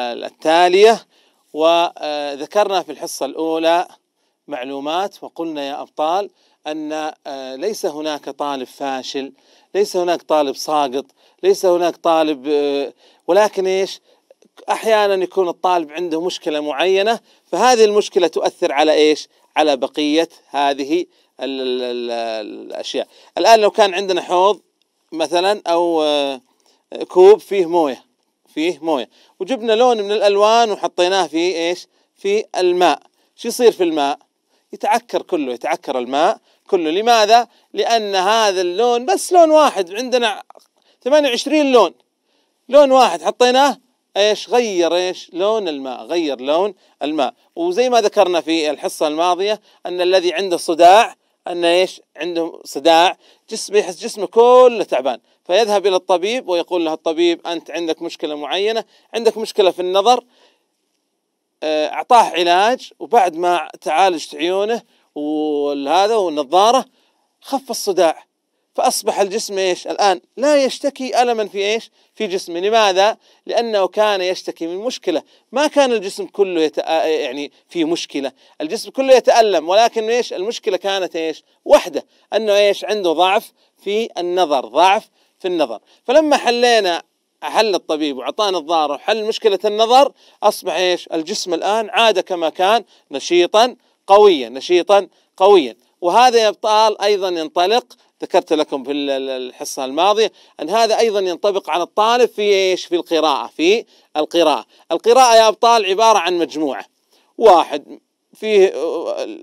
التالية وذكرنا في الحصة الأولى معلومات وقلنا يا أبطال أن آه، ليس هناك طالب فاشل ليس هناك طالب ساقط ليس هناك طالب آه، ولكن إيش أحيانا يكون الطالب عنده مشكلة معينة فهذه المشكلة تؤثر على إيش على بقية هذه الـ الـ الأشياء الآن لو كان عندنا حوض مثلا أو آه، كوب فيه مويه فيه مويه وجبنا لون من الالوان وحطيناه في ايش في الماء شو يصير في الماء يتعكر كله يتعكر الماء كله لماذا لان هذا اللون بس لون واحد عندنا 28 لون لون واحد حطيناه ايش غير ايش لون الماء غير لون الماء وزي ما ذكرنا في الحصه الماضيه ان الذي عنده صداع ان ايش عنده صداع جسمه يحس جسمه كله تعبان فيذهب إلى الطبيب ويقول له الطبيب أنت عندك مشكلة معينة عندك مشكلة في النظر آه، أعطاه علاج وبعد ما تعالجت عيونه وهذا والنظارة خف الصداع فأصبح الجسم إيش الآن لا يشتكي ألما في إيش في جسمه لماذا لأنه كان يشتكي من مشكلة ما كان الجسم كله آه، يعني في مشكلة الجسم كله يتألم ولكن إيش المشكلة كانت إيش وحدة أنه إيش عنده ضعف في النظر ضعف في النظر فلما حلينا حل الطبيب واعطانا الضاره وحل مشكله النظر اصبح ايش؟ الجسم الان عاد كما كان نشيطا قويا نشيطا قويا وهذا يا ابطال ايضا ينطلق ذكرت لكم في الحصه الماضيه ان هذا ايضا ينطبق على الطالب في ايش؟ في القراءه في القراءه، القراءه يا ابطال عباره عن مجموعه واحد فيه أه، أه،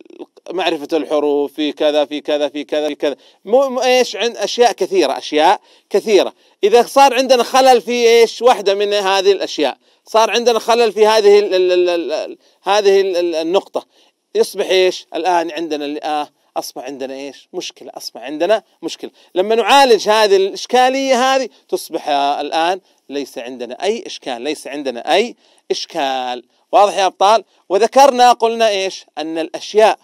معرفة الحروف في كذا في كذا في كذا في كذا مو ايش عند اشياء كثيرة اشياء كثيرة اذا صار عندنا خلل في ايش واحدة من هذه الاشياء صار عندنا خلل في هذه ال ال ال الـ هذه النقطة يصبح ايش الان عندنا آه اصبح عندنا ايش؟ مشكله، اصبح عندنا مشكله، لما نعالج هذه الاشكاليه هذه تصبح الان ليس عندنا اي اشكال، ليس عندنا اي اشكال، واضح يا ابطال؟ وذكرنا قلنا ايش؟ ان الاشياء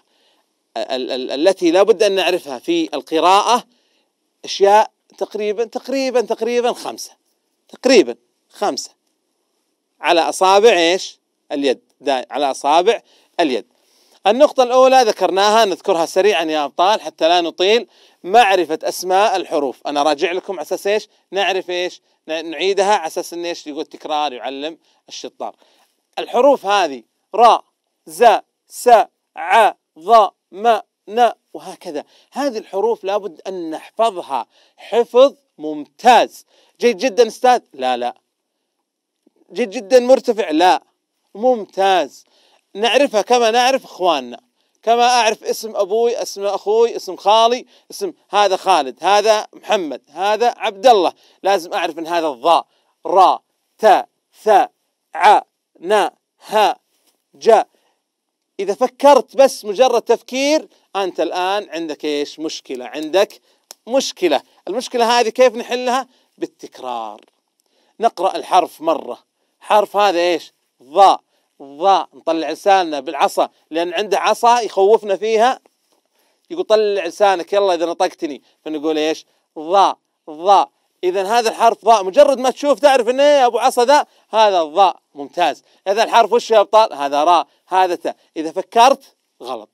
ال ال التي لابد ان نعرفها في القراءه اشياء تقريبا تقريبا تقريبا خمسه تقريبا خمسه على اصابع ايش؟ اليد، على اصابع اليد. النقطة الأولى ذكرناها نذكرها سريعا يا أبطال حتى لا نطيل معرفة أسماء الحروف أنا راجع لكم على أساس إيش نعرف إيش نعيدها على أساس إن إيش يقول تكرار يعلم الشطار الحروف هذه راء زاء سا ع ضاء م ن وهكذا هذه الحروف لابد أن نحفظها حفظ ممتاز جيد جدا استاذ لا لا جيد جدا مرتفع لا ممتاز نعرفها كما نعرف إخواننا كما أعرف اسم أبوي اسم أخوي اسم خالي اسم هذا خالد هذا محمد هذا عبد الله لازم أعرف ان هذا الضاء را تا ثا ع نا ها جا إذا فكرت بس مجرد تفكير أنت الآن عندك إيش مشكلة عندك مشكلة المشكلة هذه كيف نحلها بالتكرار نقرأ الحرف مرة حرف هذا إيش ضاء ضاء نطلع لساننا بالعصا لان عنده عصا يخوفنا فيها يقول طلع لسانك يلا اذا نطقتني فنقول ايش؟ ضاء ضاء اذا هذا الحرف ضاء مجرد ما تشوف تعرف انه يا إيه، ابو عصا ذا هذا الضاء ممتاز اذا الحرف وش يا ابطال؟ هذا راء هذا تاء اذا فكرت غلط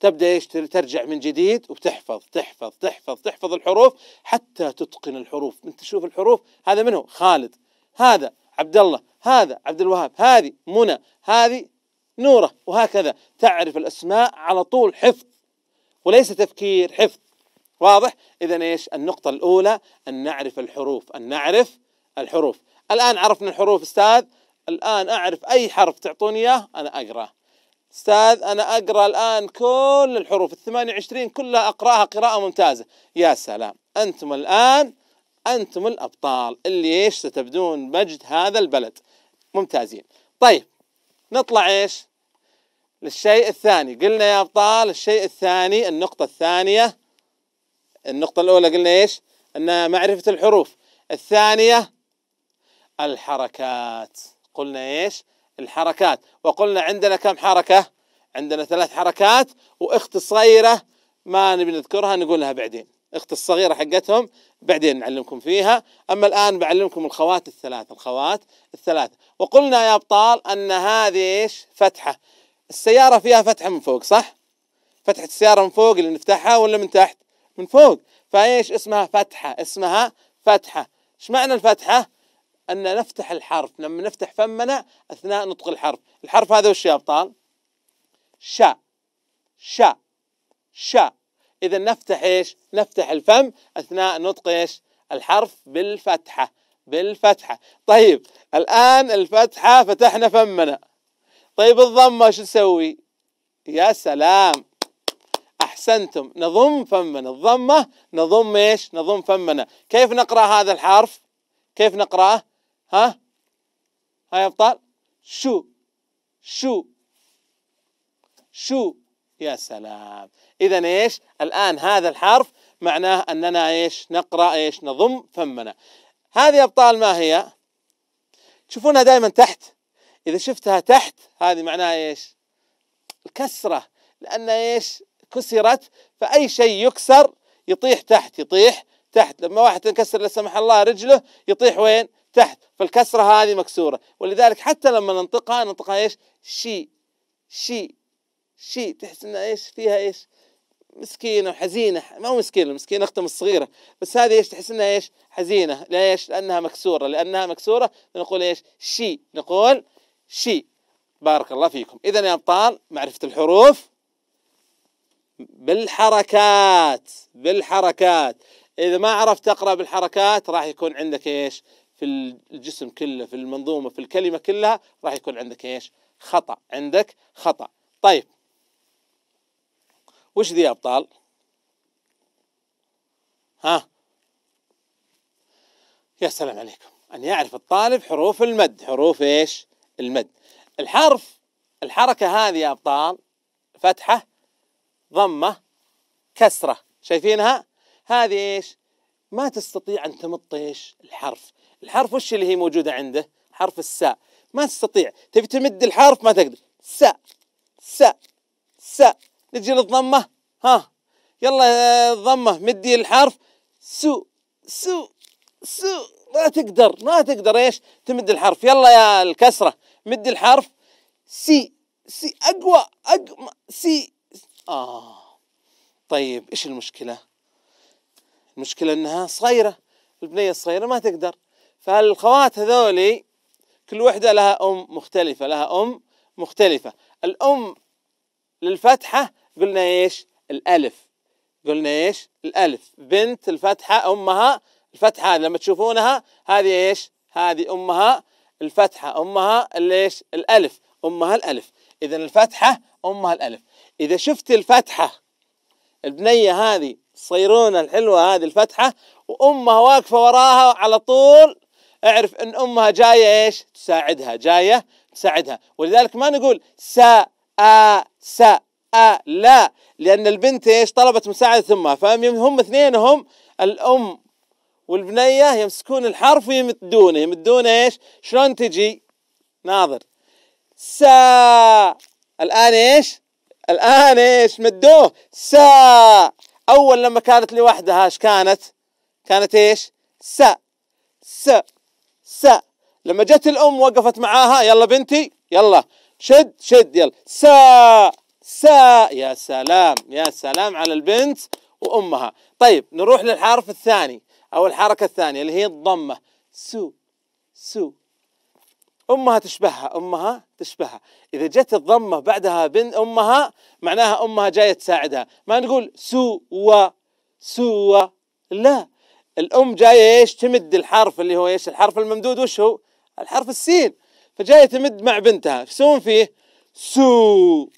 تبدا ايش ترجع من جديد وتحفظ تحفظ تحفظ تحفظ الحروف حتى تتقن الحروف انت تشوف الحروف هذا منه خالد هذا عبد الله هذا عبد الوهاب هذه منى هذه نوره وهكذا تعرف الاسماء على طول حفظ وليس تفكير حفظ واضح اذا ايش النقطه الاولى ان نعرف الحروف ان نعرف الحروف الان عرفنا الحروف استاذ الان اعرف اي حرف تعطوني اياه انا اقراه استاذ انا اقرا الان كل الحروف ال 28 كلها اقراها قراءه ممتازه يا سلام انتم الان أنتم الأبطال اللي إيش ستبدون مجد هذا البلد ممتازين طيب نطلع إيش للشيء الثاني قلنا يا أبطال الشيء الثاني النقطة الثانية النقطة الأولى قلنا إيش أن معرفة الحروف الثانية الحركات قلنا إيش الحركات وقلنا عندنا كم حركة عندنا ثلاث حركات واخت الصغيرة ما نبي نذكرها نقولها بعدين اخت الصغيرة حقتهم بعدين نعلمكم فيها أما الآن بعلمكم الخوات الثلاث الخوات الثلاث وقلنا يا أبطال أن هذه إيش فتحة السيارة فيها فتحة من فوق صح فتحة السيارة من فوق اللي نفتحها ولا من تحت من فوق فإيش اسمها فتحة اسمها فتحة ايش معنى الفتحة أن نفتح الحرف لما نفتح فمنا أثناء نطق الحرف الحرف هذا وش يا أبطال شاء شاء شاء إذا نفتح إيش نفتح الفم أثناء نطق إيش الحرف بالفتحة بالفتحة طيب الآن الفتحة فتحنا فمنا طيب الضمة شو نسوي يا سلام أحسنتم نضم فمنا الضمة نضم إيش نضم فمنا كيف نقرأ هذا الحرف كيف نقرأه ها ها يا أبطال شو شو شو يا سلام إذا إيش الآن هذا الحرف معناه أننا إيش نقرأ إيش نضم فمنا هذه أبطال ما هي تشوفونها دائما تحت إذا شفتها تحت هذه معناها إيش الكسرة لأن إيش كسرت فأي شيء يكسر يطيح تحت يطيح تحت لما واحد تنكسر لا سمح الله رجله يطيح وين تحت فالكسرة هذه مكسورة ولذلك حتى لما ننطقها ننطقها إيش شي شي شيء تحس انها ايش فيها ايش مسكينه وحزينه ما هو مسكينه المسكينه اختم الصغيره بس هذه ايش تحس انها ايش حزينه ليش لانها مكسوره لانها مكسوره نقول ايش شي نقول شي بارك الله فيكم اذا يا ابطال معرفه الحروف بالحركات بالحركات اذا ما عرفت تقرا بالحركات راح يكون عندك ايش في الجسم كله في المنظومه في الكلمه كلها راح يكون عندك ايش خطا عندك خطا طيب وش ذي أبطال ها يا سلام عليكم أن يعرف الطالب حروف المد حروف إيش المد الحرف الحركة هذه يا أبطال فتحة ضمة كسرة شايفينها هذه إيش ما تستطيع أن تمط إيش الحرف الحرف وش اللي هي موجودة عنده حرف الساء ما تستطيع تبي تمد الحرف ما تقدر ساء ساء ساء نجي للضمه ها يلا الضمه مدي الحرف سو سو سو ما تقدر ما تقدر ايش تمد الحرف يلا يا الكسره مد الحرف سي سي اقوى اقوى سي اه طيب ايش المشكله المشكله انها صغيره البنيه الصغيره ما تقدر فالخوات هذولي كل وحده لها ام مختلفه لها ام مختلفه الام للفتحه قلنا ايش الالف قلنا ايش الالف بنت الفتحه امها الفتحه لما تشوفونها هذه ايش هذه امها الفتحه امها ليش الالف امها الالف اذا الفتحه امها الالف اذا شفت الفتحه البنيه هذه الصيرونه الحلوه هذه الفتحه وامها واقفه وراها على طول اعرف ان امها جايه ايش تساعدها جايه تساعدها ولذلك ما نقول سا آ سا أ آه، لا لأن البنت إيش طلبت مساعدة أمها فهم اثنين هم الأم والبنية يمسكون الحرف ويمدونه يمدونه إيش شلون تجي ناظر سا الآن إيش الآن إيش مدوه سا أول لما كانت لوحدها إيش كانت كانت إيش سا سا سا لما جت الأم وقفت معاها يلا بنتي يلا شد شد يلا سا ساء يا سلام يا سلام على البنت وأمها طيب نروح للحرف الثاني أو الحركة الثانية اللي هي الضمة سو سو أمها تشبهها أمها تشبهها إذا جت الضمة بعدها بنت أمها معناها أمها جاية تساعدها ما نقول سو و لا الأم جاية إيش تمد الحرف اللي هو إيش الحرف الممدود وش هو الحرف السين فجاية تمد مع بنتها يسوون فيه سو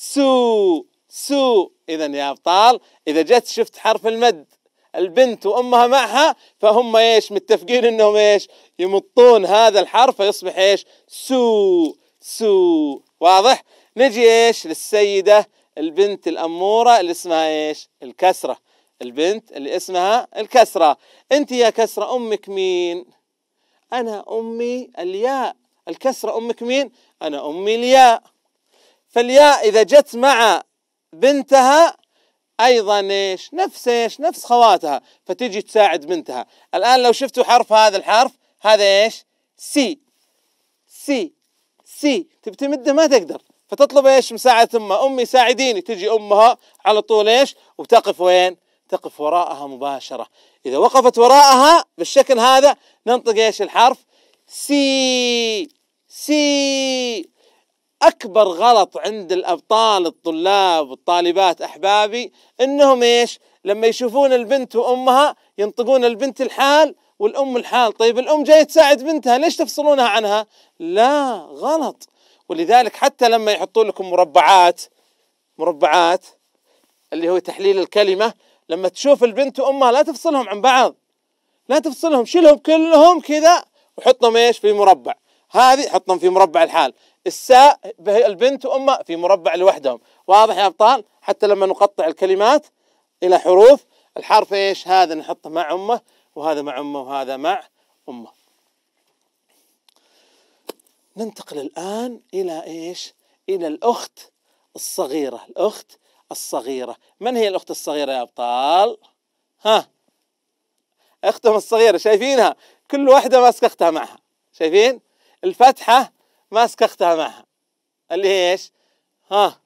سو سو إذا يا أبطال إذا جت شفت حرف المد البنت وأمها معها فهم إيش متفقين أنهم إيش يمطون هذا الحرف فيصبح إيش سو سو واضح نجي إيش للسيدة البنت الأمورة اللي اسمها إيش الكسرة البنت اللي اسمها الكسرة أنت يا كسرة أمك مين أنا أمي الياء الكسرة أمك مين أنا أمي الياء فالياء إذا جت مع بنتها أيضا إيش نفس إيش نفس خواتها فتجي تساعد بنتها الآن لو شفتوا حرف هذا الحرف هذا إيش سي سي سي تبي تمده ما تقدر فتطلب ايش مساعدة امها امي ساعديني تجي امها على طول ايش وتقف وين تقف وراءها مباشرة اذا وقفت وراءها بالشكل هذا ننطق ايش الحرف سي سي اكبر غلط عند الابطال الطلاب والطالبات احبابي انهم ايش؟ لما يشوفون البنت وامها ينطقون البنت الحال والام الحال، طيب الام جايه تساعد بنتها ليش تفصلونها عنها؟ لا غلط ولذلك حتى لما يحطون لكم مربعات مربعات اللي هو تحليل الكلمه لما تشوف البنت وامها لا تفصلهم عن بعض لا تفصلهم شيلهم كلهم كذا وحطهم ايش في مربع هذه حطهم في مربع الحال الساء البنت وأمها في مربع لوحدهم واضح يا أبطال حتى لما نقطع الكلمات إلى حروف الحرف إيش هذا نحطه مع أمه وهذا مع أمه وهذا مع أمه ننتقل الآن إلى إيش إلى الأخت الصغيرة الأخت الصغيرة من هي الأخت الصغيرة يا أبطال ها أختهم الصغيرة شايفينها كل واحدة ماسكة أختها معها شايفين الفتحة ماسكه اختها معها اللي هي ايش ها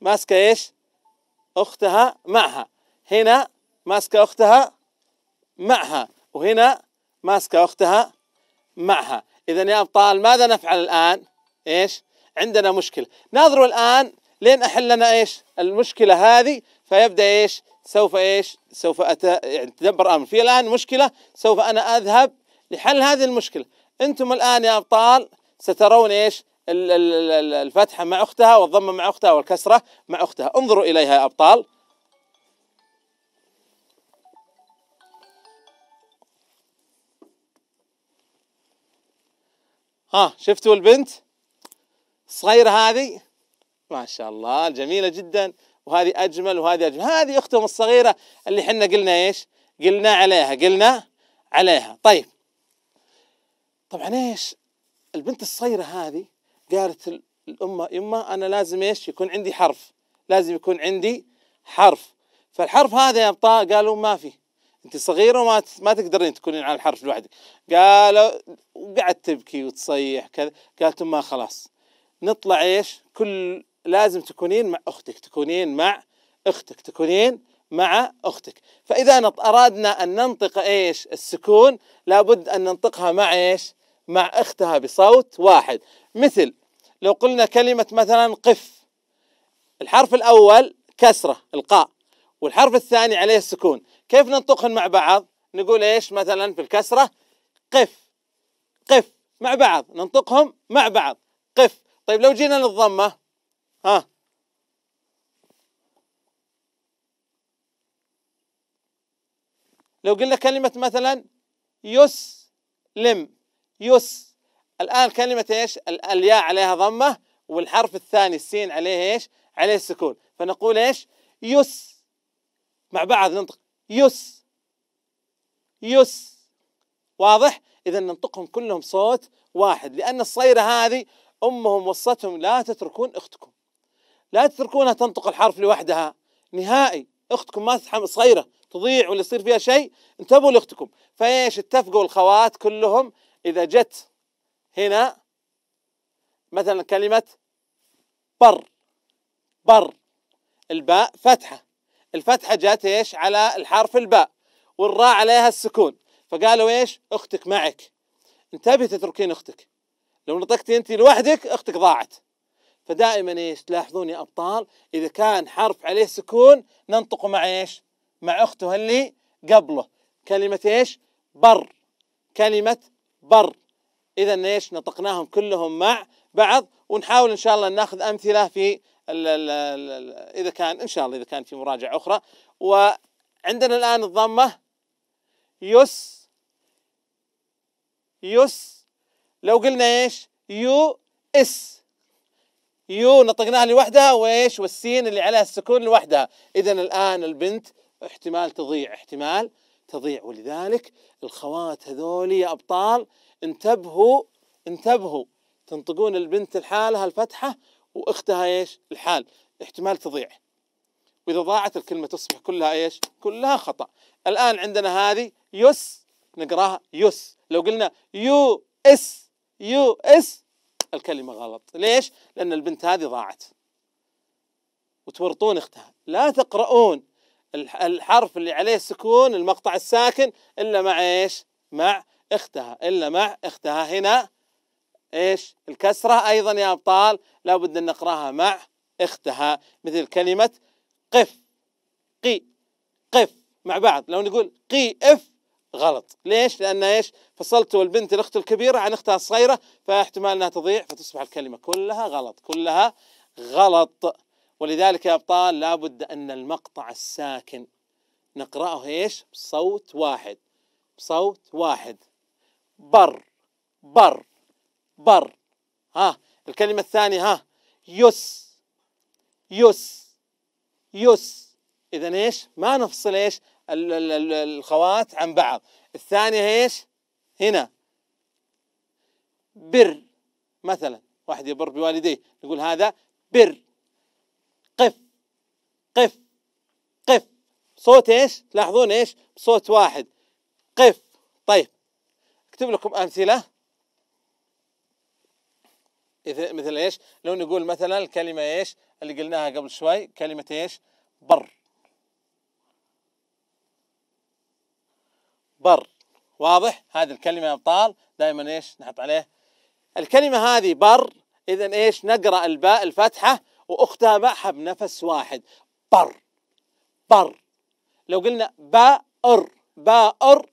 ماسكه ايش اختها معها هنا ماسكه اختها معها وهنا ماسكه اختها معها اذا يا ابطال ماذا نفعل الان ايش عندنا مشكله ناظروا الان لين احل لنا ايش المشكله هذه فيبدا ايش سوف ايش سوف أت... يعني تدبر امر في الان مشكله سوف انا اذهب لحل هذه المشكله انتم الان يا ابطال سترون ايش الفتحه مع اختها والضمه مع اختها والكسره مع اختها انظروا اليها يا ابطال ها شفتوا البنت الصغيرة هذه ما شاء الله جميلة جدا وهذه أجمل وهذه أجمل هذه أختهم الصغيرة اللي حنا قلنا إيش قلنا عليها قلنا عليها طيب طبعا ايش البنت الصغيره هذه قالت الامه يما انا لازم ايش يكون عندي حرف لازم يكون عندي حرف فالحرف هذا يا ابطال قالوا ما في انت صغيره وما ما تقدرين تكونين على الحرف لوحدك قالوا وقعدت تبكي وتصيح كذا قالت ما خلاص نطلع ايش كل لازم تكونين مع اختك تكونين مع اختك تكونين مع اختك فاذا اردنا ان ننطق ايش السكون لابد ان ننطقها مع ايش مع اختها بصوت واحد مثل لو قلنا كلمة مثلا قف الحرف الأول كسرة القاء والحرف الثاني عليه السكون كيف ننطقهم مع بعض نقول ايش مثلا في الكسرة قف قف مع بعض ننطقهم مع بعض قف طيب لو جينا للضمة ها لو قلنا كلمة مثلا يسلم يس الآن كلمة إيش الياء عليها ضمة والحرف الثاني السين عليه إيش عليه السكون فنقول إيش يس مع بعض ننطق يس يس واضح إذا ننطقهم كلهم صوت واحد لأن الصيرة هذه أمهم وصتهم لا تتركون أختكم لا تتركونها تنطق الحرف لوحدها نهائي أختكم ما تتحمل صغيرة تضيع ولا يصير فيها شيء انتبهوا لأختكم فإيش اتفقوا الخوات كلهم إذا جت هنا مثلا كلمة بر بر الباء فتحة الفتحة جات ايش على الحرف الباء والراء عليها السكون فقالوا ايش اختك معك انتبهي تتركين اختك لو نطقتي انت لوحدك اختك ضاعت فدائما ايش تلاحظون يا ابطال اذا كان حرف عليه سكون ننطقه مع ايش مع اخته اللي قبله كلمة ايش بر كلمة بر اذا ايش نطقناهم كلهم مع بعض ونحاول ان شاء الله ناخذ امثله في الـ الـ الـ اذا كان ان شاء الله اذا كان في مراجعه اخرى وعندنا الان الضمه يس يس لو قلنا ايش يو اس يو نطقناها لوحدها وايش والسين اللي عليها السكون لوحدها اذا الان البنت احتمال تضيع احتمال تضيع ولذلك الخوات هذول يا أبطال انتبهوا انتبهوا تنطقون البنت لحالها الفتحة وأختها إيش الحال احتمال تضيع وإذا ضاعت الكلمة تصبح كلها إيش كلها خطأ الآن عندنا هذه يس نقراها يس لو قلنا يو اس يو اس الكلمة غلط ليش؟ لأن البنت هذه ضاعت وتورطون اختها لا تقرؤون الحرف اللي عليه سكون المقطع الساكن إلا مع إيش مع اختها إلا مع اختها هنا إيش الكسرة أيضا يا أبطال لابد أن نقرأها مع اختها مثل كلمة قف قي قف مع بعض لو نقول قي اف غلط ليش لأن إيش فصلت البنت الأخت الكبيرة عن أختها الصغيرة فاحتمال أنها تضيع فتصبح الكلمة كلها غلط كلها غلط ولذلك يا أبطال لابد أن المقطع الساكن نقرأه إيش بصوت واحد بصوت واحد بر بر بر ها الكلمة الثانية ها يس يس يس إذا إيش ما نفصل إيش الخوات عن بعض الثانية إيش هنا بر مثلا واحد يبر بوالديه نقول هذا بر قف قف صوت ايش تلاحظون ايش صوت واحد قف طيب اكتب لكم امثله مثل ايش لو نقول مثلا الكلمه ايش اللي قلناها قبل شوي كلمه ايش بر بر واضح هذه الكلمه يا ابطال دائما ايش نحط عليه الكلمه هذه بر اذا ايش نقرا الباء الفتحه واختها معها بنفس واحد بر بر لو قلنا بائر بائر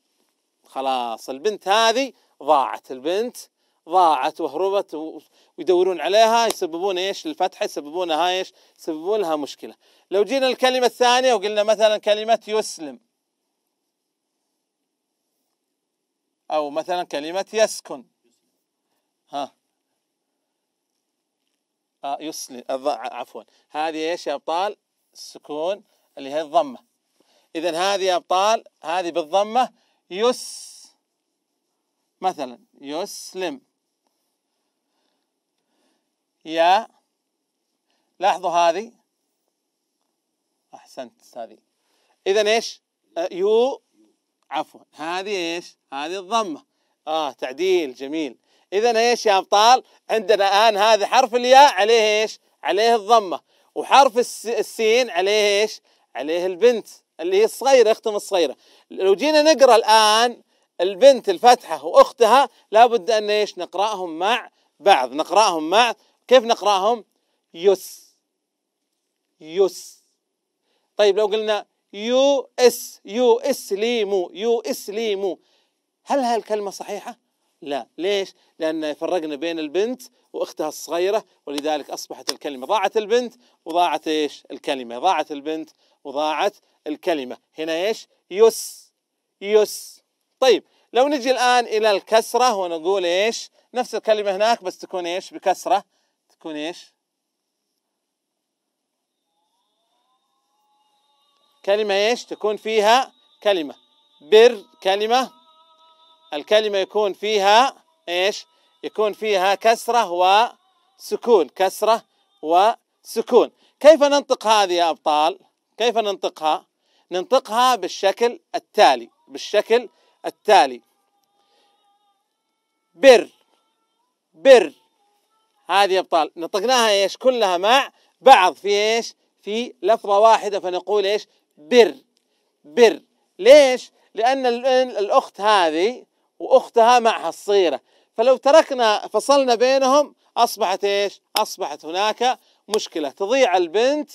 خلاص البنت هذه ضاعت البنت ضاعت وهربت ويدورون عليها يسببون ايش الفتحه يسببون ايش يسببون لها مشكله لو جينا الكلمه الثانيه وقلنا مثلا كلمه يسلم او مثلا كلمه يسكن ها آه يسلم آه، عفوا هذه ايش يا ابطال السكون اللي هي الضمة إذا هذه يا أبطال هذه بالضمة يس مثلا يسلم يا لاحظوا هذه أحسنت هذه إذا إيش يو عفوا هذه إيش هذه الضمة آه تعديل جميل إذا إيش يا أبطال عندنا الآن هذا حرف الياء عليه إيش عليه الضمة وحرف السين عليه ايش؟ عليه البنت اللي هي الصغيره اختهم الصغيره لو جينا نقرا الان البنت الفتحه واختها لابد ان ايش؟ نقراهم مع بعض نقراهم مع كيف نقراهم؟ يس يس طيب لو قلنا يو اس يو اس ليمو يو اس ليمو هل هالكلمه صحيحه؟ لا ليش لأن فرقنا بين البنت وأختها الصغيرة ولذلك أصبحت الكلمة ضاعت البنت وضاعت إيش الكلمة ضاعت البنت وضاعت الكلمة هنا إيش يس يس طيب لو نجي الآن إلى الكسرة ونقول إيش نفس الكلمة هناك بس تكون إيش بكسرة تكون إيش كلمة إيش تكون فيها كلمة بر كلمة الكلمة يكون فيها إيش يكون فيها كسرة وسكون كسرة وسكون كيف ننطق هذه يا أبطال كيف ننطقها ننطقها بالشكل التالي بالشكل التالي بر بر هذه يا أبطال نطقناها إيش كلها مع بعض في إيش في لفظة واحدة فنقول إيش بر بر ليش لأن الأخت هذه واختها معها الصغيره فلو تركنا فصلنا بينهم اصبحت ايش؟ اصبحت هناك مشكله تضيع البنت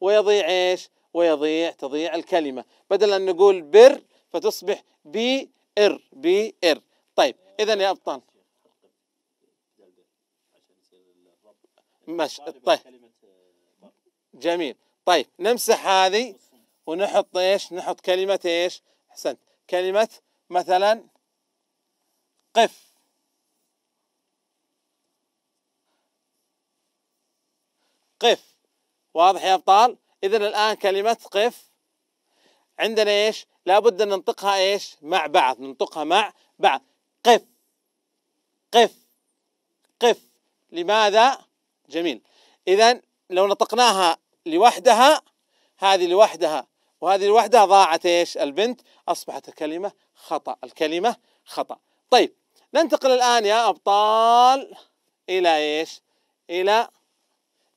ويضيع ايش؟ ويضيع تضيع الكلمه بدل ان نقول بر فتصبح بي ار بي ار طيب اذا يا ابطال مش طيب جميل طيب نمسح هذه ونحط ايش؟ نحط كلمه ايش؟ احسنت كلمه مثلا قف قف واضح يا ابطال اذا الان كلمه قف عندنا ايش لابد ان ننطقها ايش مع بعض ننطقها مع بعض قف قف قف لماذا جميل اذا لو نطقناها لوحدها هذه لوحدها وهذه لوحدها ضاعت ايش البنت اصبحت الكلمه خطا الكلمه خطا طيب ننتقل الآن يا أبطال إلى إيش إلى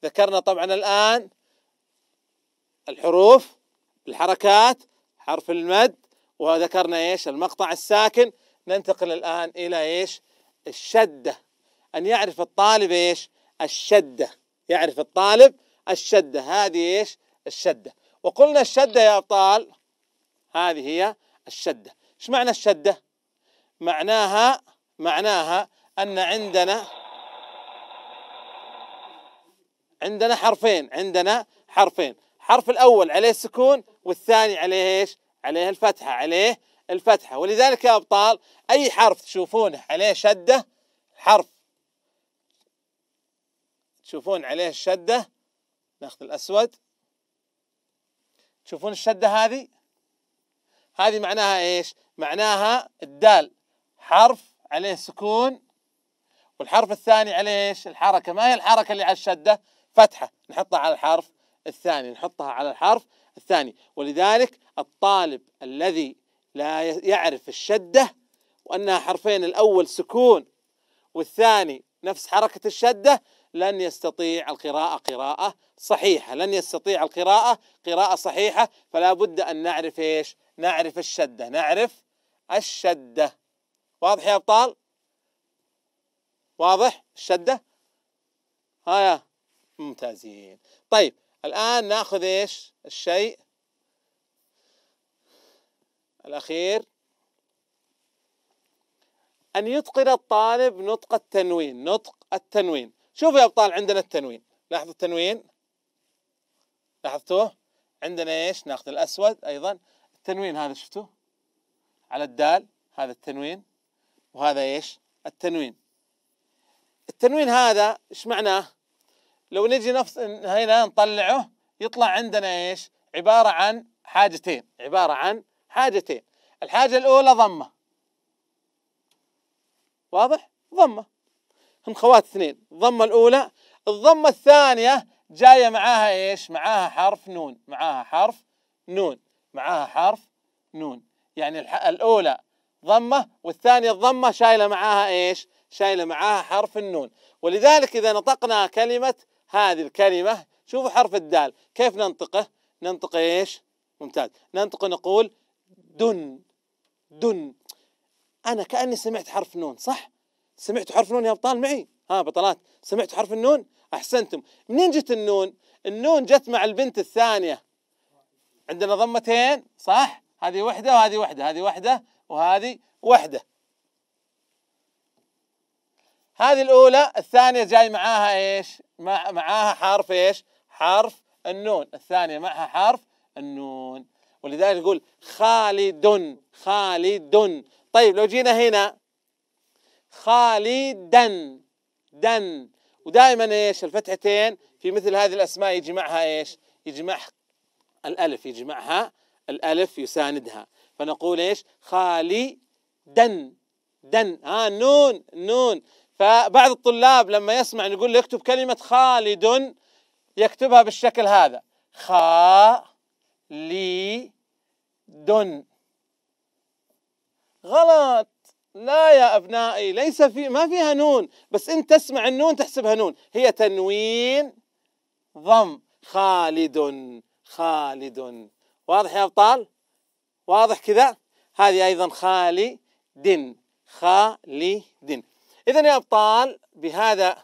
ذكرنا طبعا الآن الحروف الحركات حرف المد وذكرنا إيش المقطع الساكن ننتقل الآن إلى إيش الشدة أن يعرف الطالب إيش الشدة يعرف الطالب الشدة هذه إيش الشدة وقلنا الشدة يا أبطال هذه هي الشدة إيش معنى الشدة معناها معناها أن عندنا عندنا حرفين عندنا حرفين حرف الأول عليه السكون والثاني عليه إيش عليه الفتحة عليه الفتحة ولذلك يا أبطال أي حرف تشوفونه عليه شدة حرف تشوفون عليه الشدة ناخذ الأسود تشوفون الشدة هذه هذه معناها إيش معناها الدال حرف عليه سكون والحرف الثاني عليه ايش الحركه ما هي الحركه اللي على الشده فتحه نحطها على الحرف الثاني نحطها على الحرف الثاني ولذلك الطالب الذي لا يعرف الشده وانها حرفين الاول سكون والثاني نفس حركه الشده لن يستطيع القراءة قراءة صحيحة لن يستطيع القراءة قراءة صحيحة فلا بد أن نعرف إيش نعرف الشدة نعرف الشدة واضح يا أبطال واضح الشدة ها يا ممتازين طيب الآن نأخذ إيش الشيء الأخير أن يتقن الطالب نطق التنوين نطق التنوين شوفوا يا أبطال عندنا التنوين لاحظوا التنوين لاحظتوه عندنا إيش ناخذ الأسود أيضا التنوين هذا شفتوه على الدال هذا التنوين وهذا ايش؟ التنوين التنوين هذا ايش معناه؟ لو نجي نفس هنا نطلعه يطلع عندنا ايش؟ عبارة عن حاجتين عبارة عن حاجتين الحاجة الأولى ضمة واضح؟ ضمة هم خوات اثنين الضمة الأولى الضمة الثانية جاية معاها ايش؟ معاها حرف نون معاها حرف نون معاها حرف نون يعني الأولى ضمة والثانية الضمة شايلة معاها إيش شايلة معاها حرف النون ولذلك إذا نطقنا كلمة هذه الكلمة شوفوا حرف الدال كيف ننطقه ننطق إيش ممتاز ننطق نقول دن دن أنا كأني سمعت حرف نون صح سمعت حرف نون يا أبطال معي ها بطلات سمعت حرف النون أحسنتم منين جت النون النون جت مع البنت الثانية عندنا ضمتين صح هذه وحدة وهذه وحدة هذه وحدة وهذه وحدة هذه الأولى الثانية جاي معاها إيش مع معاها حرف إيش حرف النون الثانية معها حرف النون ولذلك يقول خالد خالد طيب لو جينا هنا خالدا دن ودائما ايش الفتحتين في مثل هذه الاسماء يجمعها ايش يجمع الالف يجمعها الالف يساندها فنقول ايش خالي دن دن ها نون نون فبعض الطلاب لما يسمع نقول له اكتب كلمة خالد يكتبها بالشكل هذا خا لي دن غلط لا يا ابنائي ليس في ما فيها نون بس انت تسمع النون تحسبها نون هي تنوين ضم خالد خالد واضح يا ابطال واضح كذا هذه أيضا خالي خالي دن إذا يا أبطال بهذا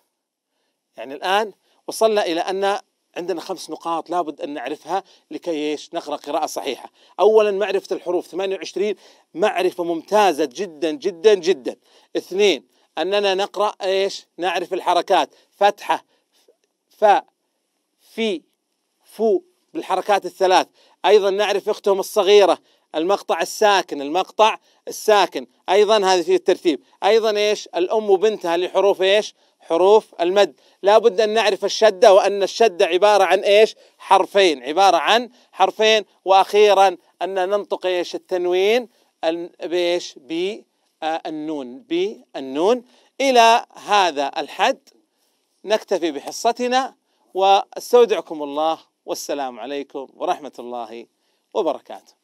يعني الآن وصلنا إلى أن عندنا خمس نقاط لابد أن نعرفها لكي نقرأ قراءة صحيحة أولا معرفة الحروف 28 معرفة ممتازة جدا جدا جدا اثنين أننا نقرأ إيش نعرف الحركات فتحة فاء في فو بالحركات الثلاث أيضا نعرف أختهم الصغيرة المقطع الساكن المقطع الساكن ايضا هذه في الترتيب ايضا ايش الام وبنتها لحروف ايش حروف المد لا بد أن نعرف الشدة وأن الشدة عبارة عن إيش حرفين عبارة عن حرفين وأخيرا أن ننطق إيش التنوين بإيش بالنون بالنون إلى هذا الحد نكتفي بحصتنا واستودعكم الله والسلام عليكم ورحمة الله وبركاته